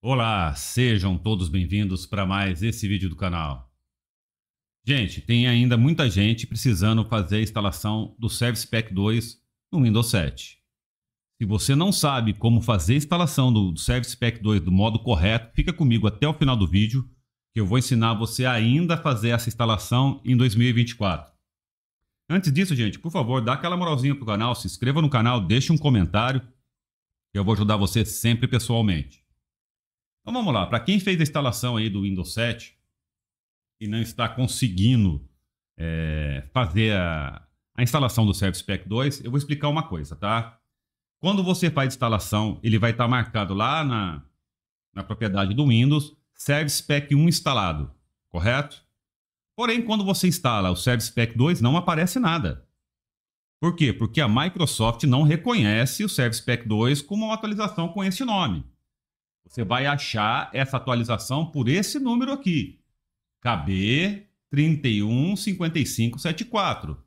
Olá, sejam todos bem-vindos para mais esse vídeo do canal. Gente, tem ainda muita gente precisando fazer a instalação do Service Pack 2 no Windows 7. Se você não sabe como fazer a instalação do Service Pack 2 do modo correto, fica comigo até o final do vídeo que eu vou ensinar você ainda a fazer essa instalação em 2024. Antes disso, gente, por favor, dá aquela moralzinha pro canal, se inscreva no canal, deixe um comentário que eu vou ajudar você sempre pessoalmente. Então vamos lá, para quem fez a instalação aí do Windows 7 e não está conseguindo é, fazer a, a instalação do Service Pack 2, eu vou explicar uma coisa, tá? Quando você faz a instalação, ele vai estar tá marcado lá na, na propriedade do Windows, Service Pack 1 instalado, correto? Porém, quando você instala o Service Pack 2, não aparece nada. Por quê? Porque a Microsoft não reconhece o Service Pack 2 como uma atualização com esse nome. Você vai achar essa atualização por esse número aqui. KB 315574.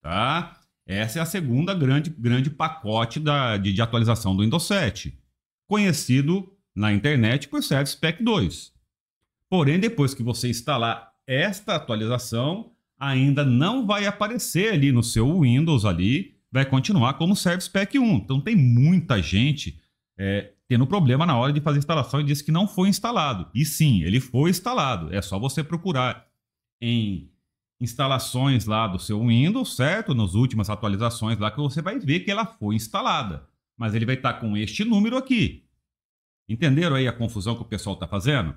Tá? Essa é a segunda grande, grande pacote da, de, de atualização do Windows 7, conhecido na internet por Service Pack 2. Porém, depois que você instalar esta atualização, ainda não vai aparecer ali no seu Windows ali, vai continuar como Service Pack 1. Então tem muita gente é, tendo problema na hora de fazer a instalação e disse que não foi instalado. E sim, ele foi instalado. É só você procurar em instalações lá do seu Windows, certo? Nas últimas atualizações lá que você vai ver que ela foi instalada. Mas ele vai estar tá com este número aqui. Entenderam aí a confusão que o pessoal está fazendo?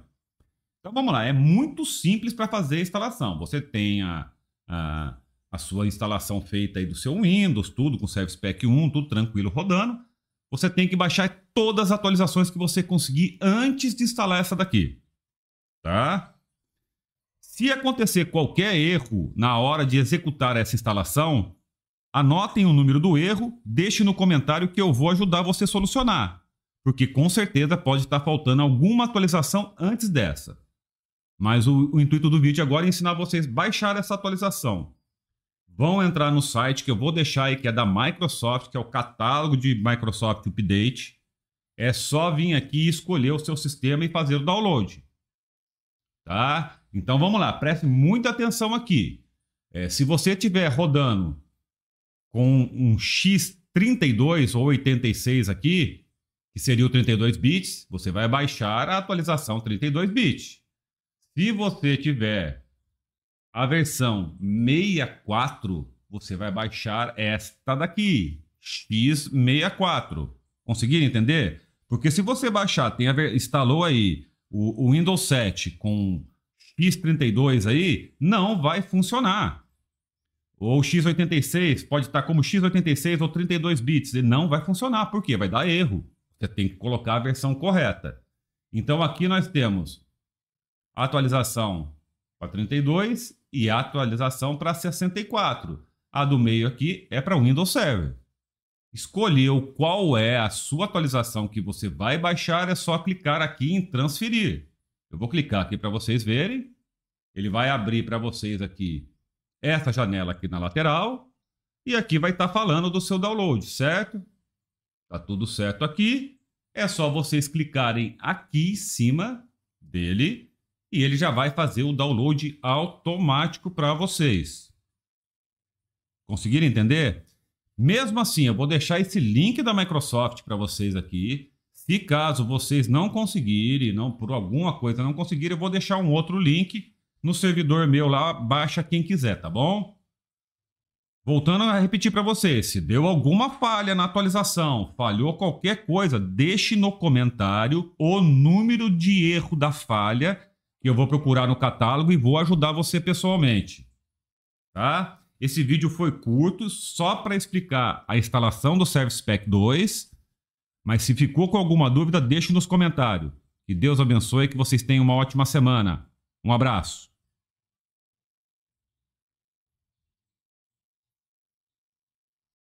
Então vamos lá, é muito simples para fazer a instalação. Você tem a, a, a, sua instalação feita aí do seu Windows, tudo com o Service Pack 1, tudo tranquilo rodando. Você tem que baixar todas as atualizações que você conseguir antes de instalar essa daqui. Tá? Se acontecer qualquer erro na hora de executar essa instalação, anotem o número do erro, deixe no comentário que eu vou ajudar você a solucionar, porque com certeza pode estar faltando alguma atualização antes dessa. Mas o, o intuito do vídeo agora é ensinar vocês a baixar essa atualização vão entrar no site que eu vou deixar aí, que é da Microsoft, que é o catálogo de Microsoft Update. É só vir aqui e escolher o seu sistema e fazer o download. Tá? Então vamos lá, preste muita atenção aqui. É, se você estiver rodando com um X32 ou 86 aqui, que seria o 32 bits, você vai baixar a atualização 32 bits. Se você tiver a versão 64, você vai baixar esta daqui, X64. Conseguiram entender? Porque se você baixar, tem ver... instalou aí o, o Windows 7 com X32 aí, não vai funcionar. Ou X86, pode estar como X86 ou 32 bits, ele não vai funcionar. Por quê? Vai dar erro. Você tem que colocar a versão correta. Então aqui nós temos atualização para 32 e atualização para 64. A do meio aqui é para Windows Server escolheu qual é a sua atualização que você vai baixar, é só clicar aqui em transferir. Eu vou clicar aqui para vocês verem. Ele vai abrir para vocês aqui essa janela aqui na lateral. E aqui vai estar tá falando do seu download, certo? Tá tudo certo aqui. É só vocês clicarem aqui em cima dele e ele já vai fazer o download automático para vocês. Conseguiram entender? Mesmo assim, eu vou deixar esse link da Microsoft para vocês aqui. Se caso vocês não conseguirem, não por alguma coisa não conseguirem, eu vou deixar um outro link no servidor meu lá, baixa quem quiser, tá bom? Voltando a repetir para vocês, se deu alguma falha na atualização, falhou qualquer coisa, deixe no comentário o número de erro da falha que eu vou procurar no catálogo e vou ajudar você pessoalmente, tá? Esse vídeo foi curto só para explicar a instalação do Service Pack 2, mas se ficou com alguma dúvida, deixe nos comentários. Que Deus abençoe e que vocês tenham uma ótima semana. Um abraço.